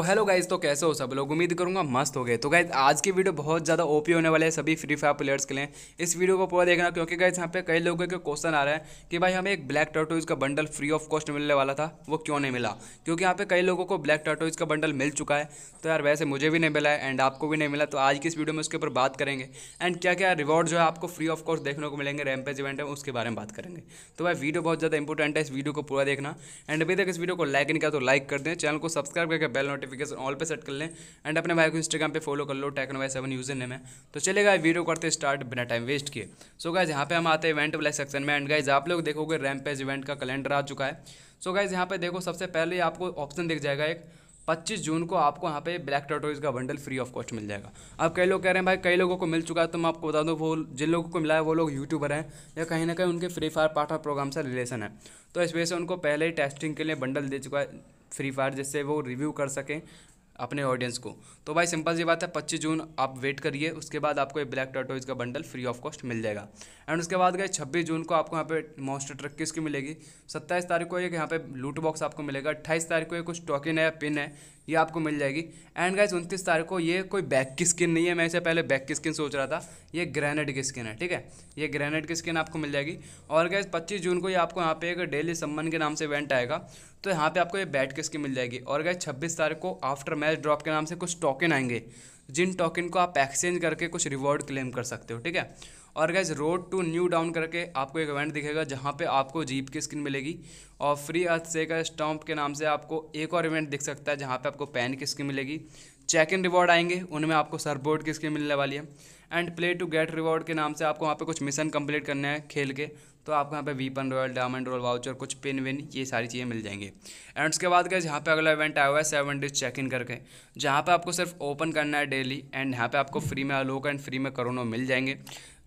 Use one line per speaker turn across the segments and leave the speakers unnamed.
तो hello guys तो कैसे हो सब लोग उम्मीद करूंगा मस्त हो गए तो गाइज आज की वीडियो बहुत ज़्यादा ओपी होने वाले हैं सभी फ्री फायर प्लेयर्स के लिए इस वीडियो को पूरा देखना क्योंकि गाइज यहाँ पे कई लोगों के क्वेश्चन आ रहा है कि भाई हमें एक ब्लैक टर्टोइज का बंडल फ्री ऑफ कॉस्ट मिलने वाला था वो क्यों नहीं मिला क्योंकि यहाँ पे कई लोगों को ब्लैक टर्टोइज का बंडल मिल चुका है तो यार वैसे मुझे भी नहीं मिला है एंड आपको भी नहीं मिला तो आज की इस वीडियो में उसके ऊपर बात करेंगे एंड क्या क्या रिवॉर्ड जो है आपको फ्री ऑफ कॉस्ट देखने को मिलेंगे रैमपेज इवेंट में उसके बारे में बात करेंगे तो भाई वीडियो बहुत ज़्यादा इंपॉर्टेंट है इस वीडियो को पूरा देखना एंड अभी तक इस वीडियो को लाइक नहीं किया तो लाइक कर दें चैनल को सब्सक्राइब करके बेल नोटिफिक नोटिफिकेशन ऑल पे सेट कर लें एंड अपने भाई को इंस्टाग्राम पे फॉलो कर लो techno Y seven user name है तो चलेगा वीडियो करते स्टार्ट बिना टाइम वेस्ट किए सो गाइज यहाँ पे हम आते हैं इवेंट वाले सेक्शन में एंड गाइज आप लोग देखोगे रैमपेज इवेंट का कैलेंडर आ चुका है सो गाइज यहाँ पे देखो सबसे पहले आपको ऑप्शन दिख जाएगा एक 25 जून को आपको यहाँ पे ब्लैक टर्टोइज का बंडल फ्री ऑफ कॉस्ट मिल जाएगा अब कई लोग कह रहे हैं भाई कई लोगों को मिल चुका है तो मैं आपको बता दूँ वो जिन लोगों को मिला है वो लोग यूट्यूबर हैं या कहीं ना कहीं उनके फ्री फायर पार्टनर प्रोग्राम से रिलेशन है तो इस वजह से उनको पहले ही टेस्टिंग के लिए बंडल दे चुका है फ्री फायर जिससे वो रिव्यू कर सकें अपने ऑडियंस को तो भाई सिंपल सी बात है पच्चीस जून आप वेट करिए उसके बाद आपको ये ब्लैक टर्टोइज का बंडल फ्री ऑफ कॉस्ट मिल जाएगा एंड उसके बाद गए छब्बीस जून को आपको यहाँ पे मॉन्स्टर ट्रक किसकी मिलेगी सत्ताईस तारीख को एक यहाँ पे लूट बॉक्स आपको मिलेगा अट्ठाईस तारीख को एक कुछ टॉकिन है पिन है ये आपको मिल जाएगी एंड गाइज उनतीस तारीख को ये कोई बैक की स्किन नहीं है मैं इसे पहले बैक की स्किन सोच रहा था ये ग्रेनेड की स्किन है ठीक है ये ग्रेनेड की स्किन आपको मिल जाएगी और गाइज पच्चीस जून को ये आपको यहाँ पे एक डेली सम्मन के नाम से इवेंट आएगा तो यहाँ पे आपको ये बैट की स्किन मिल जाएगी और गाइज छब्बीस तारीख को आफ्टर मैच ड्रॉप के नाम से कुछ टोकन आएंगे जिन टोकन को आप एक्सचेंज करके कुछ रिवॉर्ड क्लेम कर सकते हो ठीक है और guys road to new down करके आपको एक इवेंट दिखेगा जहाँ पे आपको जीप की स्किन मिलेगी और फ्री अर्थ से का के नाम से आपको एक और इवेंट दिख सकता है जहाँ पे आपको पेन की स्किन मिलेगी चेक इन रिवॉर्ड आएंगे उनमें आपको सरबोर्ड की स्किन मिलने वाली है and play to get reward के नाम से आपको वहाँ पे कुछ मिशन कंप्लीट करने है खेल के तो आपको यहाँ पे weapon royale diamond royale voucher कुछ पिन विन ये सारी चीज़ें मिल जाएंगी एंड उसके बाद गए यहाँ पे अगला इवेंट आया हुआ है सेवन डेज चेक इन करके जहाँ पे आपको सिर्फ ओपन करना है डेली एंड यहाँ पे आपको फ्री में अलोक एंड फ्री में करोनो मिल जाएंगे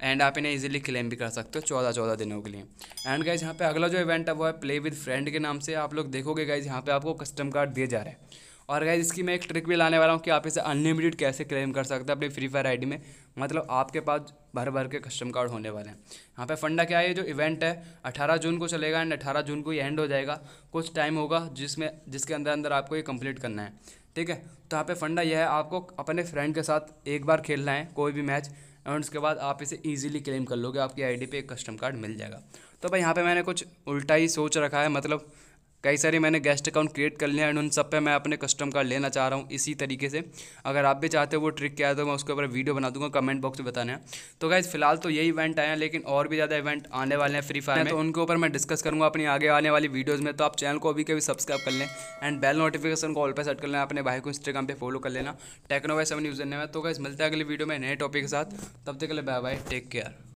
एंड आप इन्हें इजीली क्लेम भी कर सकते हो चौदह चौदह दिनों के लिए एंड गाइज यहाँ पे अगला जो इवेंट है वो है प्ले विद फ्रेंड के नाम से आप लोग देखोगे गाइज यहाँ पे आपको कस्टम कार्ड दिए जा रहे हैं और गैस इसकी मैं एक ट्रिक भी लाने वाला हूँ कि आप इसे अनलिमिटेड कैसे क्लेम कर सकते हैं अपनी फ्री फायर आईडी में मतलब आपके पास भर भर के कस्टम कार्ड होने वाले हैं यहाँ पे फंडा क्या है जो इवेंट है 18 जून को चलेगा एंड 18 जून को ये एंड हो जाएगा कुछ टाइम होगा जिसमें जिसके अंदर अंदर आपको ये कंप्लीट करना है ठीक है तो यहाँ पे फंडा यह है आपको अपने फ्रेंड के साथ एक बार खेलना है कोई भी मैच एंड उसके बाद आप इसे ईजिली क्लेम कर लोगे आपकी आई डी एक कस्टम कार्ड मिल जाएगा तो भाई यहाँ पर मैंने कुछ उल्टा ही सोच रखा है मतलब कई सारे मैंने गेस्ट अकाउंट क्रिएट कर लिया एंड उन सब पे मैं अपने कस्टम कार्ड लेना चाह रहा हूँ इसी तरीके से अगर आप भी चाहते हो वो ट्रिक क्या है तो मैं उसके ऊपर वीडियो बना दूंगा कमेंट बॉक्स में बताना तो गाइज़ फिलहाल तो यही इवेंट आए हैं लेकिन और भी ज़्यादा इवेंट आने वाले हैं फ्री फायर में तो उनके ऊपर मैं डिस्कस करूँगा अपनी आगे आने वाली वीडियोज़ में तो आप चैनल को अभी कभी सब्सक्राइब कर लें एंड बेल नोटिफिकेशन को ऑल पर सेट कर लें अपने भाई को इंस्टाग्राम पर फॉलो कर लेना टेक्नोवाई सेवन यूज़र में तो गाइज मिलते हैं अगली वीडियो में नए टॉपिक के साथ तब तक के लिए बाय बाय टेक केयर